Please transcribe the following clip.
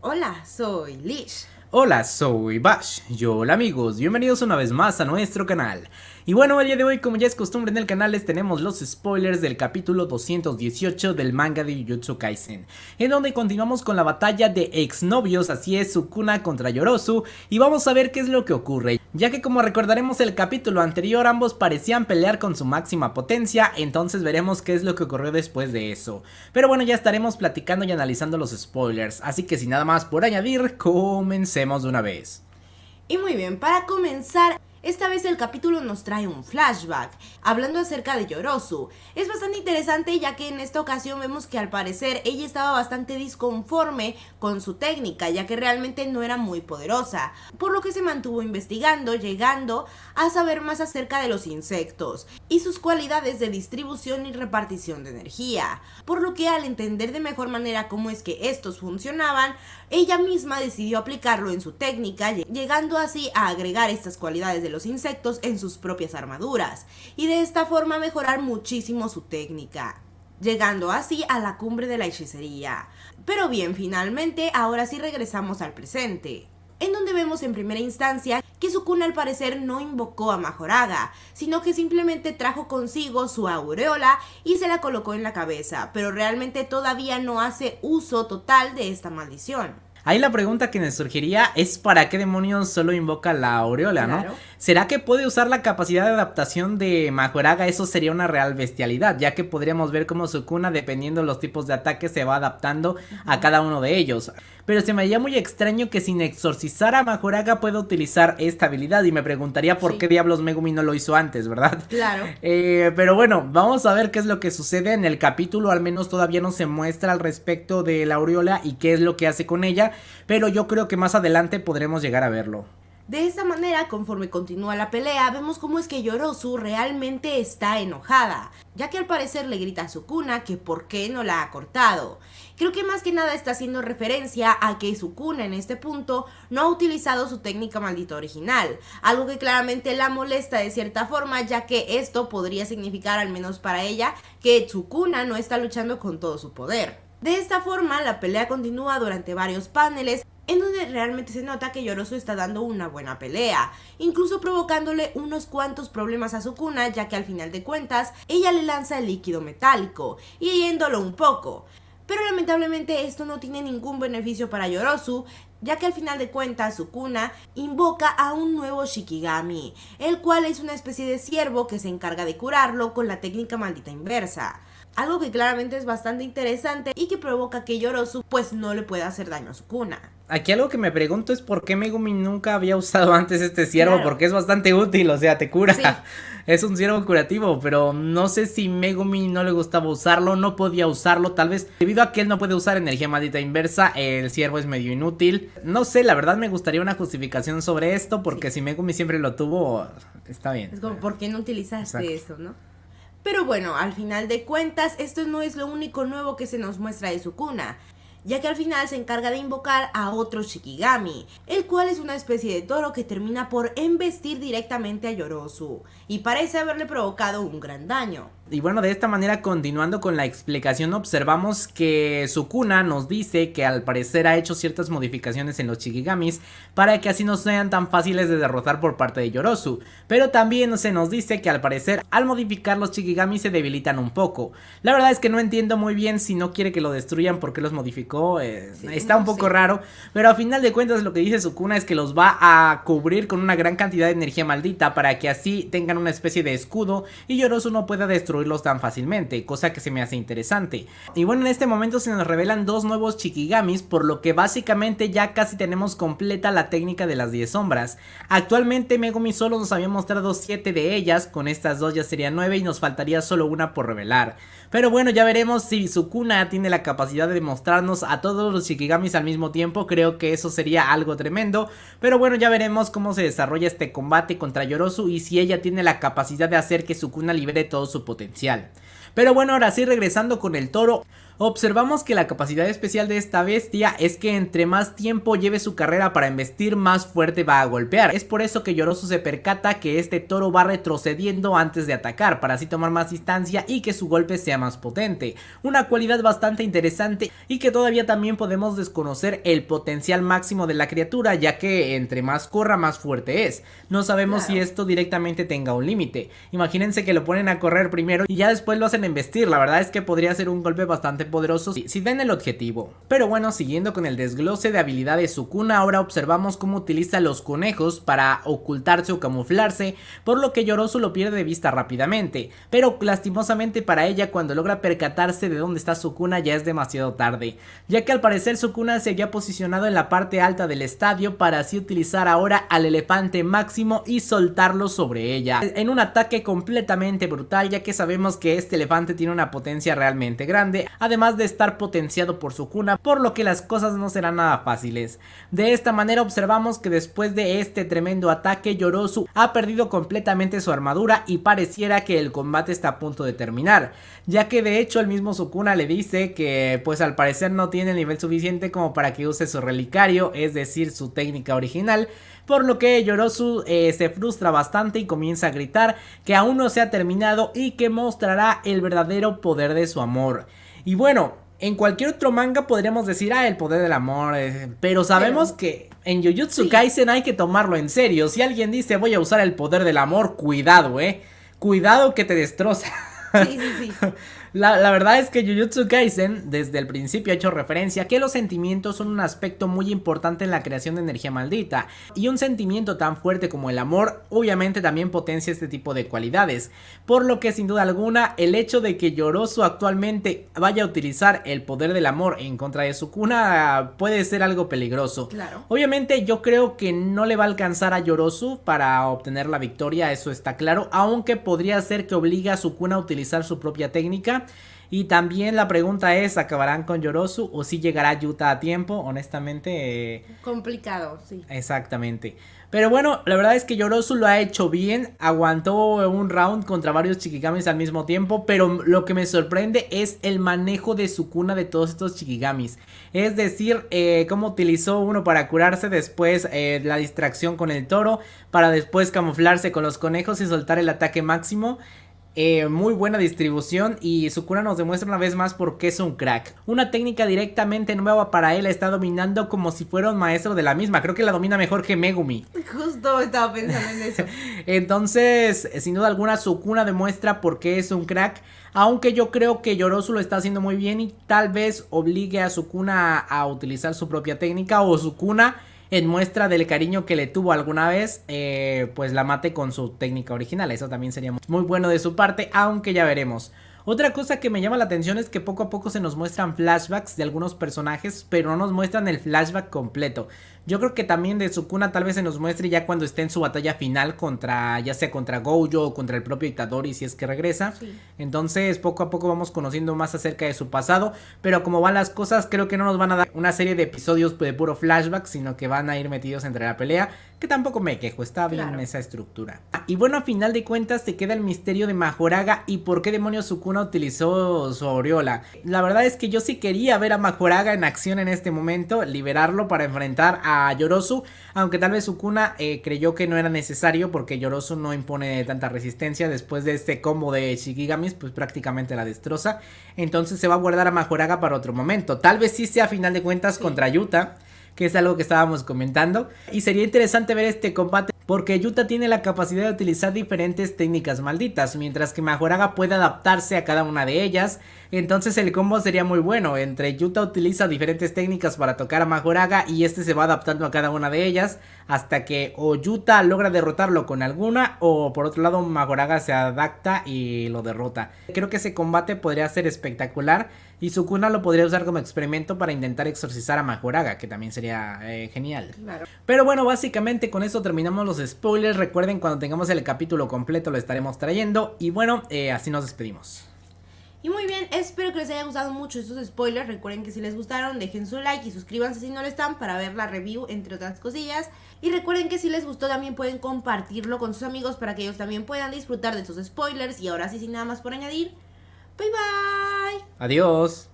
Hola, soy Lish. Hola, soy Bash. Yo, hola amigos, bienvenidos una vez más a nuestro canal. Y bueno, el día de hoy, como ya es costumbre en el canal, les tenemos los spoilers del capítulo 218 del manga de Jujutsu Kaisen, en donde continuamos con la batalla de exnovios, así es, Sukuna contra Yorosu, y vamos a ver qué es lo que ocurre, ya que como recordaremos el capítulo anterior, ambos parecían pelear con su máxima potencia, entonces veremos qué es lo que ocurrió después de eso. Pero bueno, ya estaremos platicando y analizando los spoilers, así que sin nada más por añadir, comencemos de una vez. Y muy bien, para comenzar... Esta vez el capítulo nos trae un flashback, hablando acerca de Yorosu. Es bastante interesante ya que en esta ocasión vemos que al parecer ella estaba bastante disconforme con su técnica, ya que realmente no era muy poderosa, por lo que se mantuvo investigando, llegando a saber más acerca de los insectos y sus cualidades de distribución y repartición de energía, por lo que al entender de mejor manera cómo es que estos funcionaban, ella misma decidió aplicarlo en su técnica, llegando así a agregar estas cualidades de los insectos en sus propias armaduras y de esta forma mejorar muchísimo su técnica llegando así a la cumbre de la hechicería. Pero bien, finalmente, ahora sí regresamos al presente, en donde vemos en primera instancia que su cuna al parecer no invocó a Majoraga, sino que simplemente trajo consigo su aureola y se la colocó en la cabeza, pero realmente todavía no hace uso total de esta maldición. Ahí la pregunta que me surgiría es ¿para qué demonios solo invoca la aureola, no? ¿Será que puede usar la capacidad de adaptación de Majoraga? Eso sería una real bestialidad, ya que podríamos ver cómo su cuna, dependiendo los tipos de ataques, se va adaptando a cada uno de ellos. Pero se me haría muy extraño que sin exorcizar a Majoraga pueda utilizar esta habilidad y me preguntaría por qué diablos Megumi no lo hizo antes, ¿verdad? Claro. Eh, pero bueno, vamos a ver qué es lo que sucede en el capítulo, al menos todavía no se muestra al respecto de la aureola y qué es lo que hace con ella pero yo creo que más adelante podremos llegar a verlo. De esta manera, conforme continúa la pelea, vemos cómo es que Yorosu realmente está enojada, ya que al parecer le grita a Sukuna que por qué no la ha cortado. Creo que más que nada está haciendo referencia a que Sukuna en este punto no ha utilizado su técnica maldita original, algo que claramente la molesta de cierta forma, ya que esto podría significar al menos para ella que Sukuna no está luchando con todo su poder. De esta forma, la pelea continúa durante varios paneles en donde realmente se nota que Yorosu está dando una buena pelea, incluso provocándole unos cuantos problemas a Sukuna ya que al final de cuentas ella le lanza el líquido metálico, y yéndolo un poco. Pero lamentablemente esto no tiene ningún beneficio para Yorosu, ya que al final de cuentas Sukuna invoca a un nuevo Shikigami, el cual es una especie de ciervo que se encarga de curarlo con la técnica maldita inversa algo que claramente es bastante interesante y que provoca que Yorosu pues no le pueda hacer daño a su cuna. Aquí algo que me pregunto es por qué Megumi nunca había usado antes este ciervo, porque es bastante útil, o sea, te cura. Es un ciervo curativo, pero no sé si Megumi no le gustaba usarlo, no podía usarlo, tal vez debido a que él no puede usar energía maldita inversa, el ciervo es medio inútil. No sé, la verdad me gustaría una justificación sobre esto, porque si Megumi siempre lo tuvo, está bien. Es como, ¿por qué no utilizaste eso, no? Pero bueno, al final de cuentas, esto no es lo único nuevo que se nos muestra de Sukuna ya que al final se encarga de invocar a otro Shikigami, el cual es una especie de toro que termina por embestir directamente a Yorosu, y parece haberle provocado un gran daño. Y bueno, de esta manera, continuando con la explicación, observamos que Sukuna nos dice que al parecer ha hecho ciertas modificaciones en los Shigigamis para que así no sean tan fáciles de derrotar por parte de Yorosu, pero también se nos dice que al parecer al modificar los Shigigamis se debilitan un poco. La verdad es que no entiendo muy bien si no quiere que lo destruyan porque los modificó, eh, está un poco raro, pero al final de cuentas lo que dice Sukuna es que los va a cubrir con una gran cantidad de energía maldita para que así tengan una especie de escudo y Yorosu no pueda destruir tan fácilmente, cosa que se me hace interesante. Y bueno, en este momento se nos revelan dos nuevos Shikigamis, por lo que básicamente ya casi tenemos completa la técnica de las 10 sombras. Actualmente Megumi solo nos había mostrado 7 de ellas, con estas dos ya serían 9 y nos faltaría solo una por revelar. Pero bueno, ya veremos si Sukuna tiene la capacidad de mostrarnos a todos los Shikigamis al mismo tiempo, creo que eso sería algo tremendo, pero bueno, ya veremos cómo se desarrolla este combate contra Yorosu y si ella tiene la capacidad de hacer que Sukuna libere todo su potencial. Pero bueno, ahora sí regresando con el toro, observamos que la capacidad especial de esta bestia es que entre más tiempo lleve su carrera para investir, más fuerte va a golpear. Es por eso que lloroso se percata que este toro va retrocediendo antes de atacar, para así tomar más distancia y que su golpe sea más potente. Una cualidad bastante interesante y que todavía también podemos desconocer el potencial máximo de la criatura, ya que entre más corra, más fuerte es. No sabemos si esto directamente tenga un límite. Imagínense que lo ponen a correr primero y ya después lo hacen investir. La verdad es que podría ser un golpe bastante poderosos si ven el objetivo. Pero bueno, siguiendo con el desglose de habilidades cuna ahora observamos cómo utiliza los conejos para ocultarse o camuflarse, por lo que Yorosu lo pierde de vista rápidamente, pero lastimosamente para ella cuando logra percatarse de dónde está su cuna ya es demasiado tarde, ya que al parecer Sukuna se había posicionado en la parte alta del estadio para así utilizar ahora al elefante máximo y soltarlo sobre ella, en un ataque completamente brutal ya que sabemos que este elefante tiene una potencia realmente grande, además de estar potenciado por su cuna, por lo que las cosas no serán nada fáciles. De esta manera observamos que después de este tremendo ataque, Yorosu ha perdido completamente su armadura y pareciera que el combate está a punto de terminar, ya que de hecho el mismo Sukuna le dice que pues al parecer no tiene el nivel suficiente como para que use su relicario, es decir, su técnica original, por lo que Yorosu eh, se frustra bastante y comienza a gritar que aún no se ha terminado y que mostrará el verdadero poder de su amor. Y bueno, en cualquier otro manga podríamos decir, ah, el poder del amor. Eh, pero sabemos que en Jujutsu Kaisen hay que tomarlo en serio. Si alguien dice, voy a usar el poder del amor, cuidado, eh. Cuidado que te destroza. La, verdad es que Jujutsu Kaisen desde el principio ha hecho referencia que los sentimientos son un aspecto muy importante en la creación de energía maldita y un sentimiento tan fuerte como el amor obviamente también potencia este tipo de cualidades, por lo que sin duda alguna el hecho de que Yorosu actualmente vaya a utilizar el poder del amor en contra de su cuna puede ser algo peligroso. Claro. Obviamente yo creo que no le va a alcanzar a Yorosu para obtener la victoria, eso está claro, aunque podría ser que obliga a su cuna a utilizar su propia técnica. Y también la pregunta es, ¿acabarán con Yorosu o si llegará Yuta a tiempo? Honestamente... Eh, Complicado, sí. Exactamente. Pero bueno, la verdad es que Yorosu lo ha hecho bien, aguantó un round contra varios Shikigamis al mismo tiempo, pero lo que me sorprende es el manejo de su cuna de todos estos Shikigamis. Es decir, eh, cómo utilizó uno para curarse, después eh, la distracción con el toro, para después camuflarse con los conejos y soltar el ataque máximo. Eh, muy buena distribución y Sukuna nos demuestra una vez más por qué es un crack. Una técnica directamente nueva para él, está dominando como si fuera un maestro de la misma. Creo que la domina mejor que Megumi. Justo estaba pensando en eso. Entonces, sin duda alguna, Sukuna demuestra por qué es un crack. Aunque yo creo que Yorosu lo está haciendo muy bien y tal vez obligue a Sukuna a utilizar su propia técnica o Sukuna en muestra del cariño que le tuvo alguna vez, eh, pues la mate con su técnica original. Eso también sería muy bueno de su parte, aunque ya veremos. Otra cosa que me llama la atención es que poco a poco se nos muestran flashbacks de algunos personajes, pero no nos muestran el flashback completo. Yo creo que también de Sukuna tal vez se nos muestre ya cuando esté en su batalla final contra, ya sea contra Gojo o contra el propio dictador y si es que regresa. Entonces poco a poco vamos conociendo más acerca de su pasado, pero como van las cosas creo que no nos van a dar una serie de episodios pues, de puro flashback, sino que van a ir metidos entre la pelea, que tampoco me quejo, está bien esa estructura. y bueno, a final de cuentas te queda el misterio de Majoraga y por qué demonios Sukuna utilizó su aureola. La verdad es que yo sí quería ver a Majoraga en acción en este momento, liberarlo para enfrentar a Yorosu, aunque tal vez Sukuna eh, creyó que no era necesario porque Yorosu no impone tanta resistencia después de este combo de Shigigamis, pues prácticamente la destroza. Entonces se va a guardar a Majoraga para otro momento. Tal vez sí sea a final de cuentas contra Yuta que es algo que estábamos comentando. Y sería interesante ver este combate porque Yuta tiene la capacidad de utilizar diferentes técnicas malditas, mientras que Mahoraga puede adaptarse a cada una de ellas, entonces el combo sería muy bueno, entre Yuta utiliza diferentes técnicas para tocar a Majoraga y este se va adaptando a cada una de ellas, hasta que o Yuta logra derrotarlo con alguna, o por otro lado Majoraga se adapta y lo derrota. Creo que ese combate podría ser espectacular, y Sukuna lo podría usar como experimento para intentar exorcizar a Mahoraga... que también sería eh, genial. Pero bueno, básicamente con eso terminamos los spoilers. Recuerden, cuando tengamos el capítulo completo lo estaremos trayendo. Y bueno, eh, así nos despedimos. Y muy bien, espero que les haya gustado mucho estos spoilers. Recuerden que si les gustaron, dejen su like y suscríbanse si no lo están para ver la review, entre otras cosillas. Y recuerden que si les gustó, también pueden compartirlo con sus amigos para que ellos también puedan disfrutar de estos spoilers. Y ahora sí, sin nada más por añadir, bye bye. Adiós.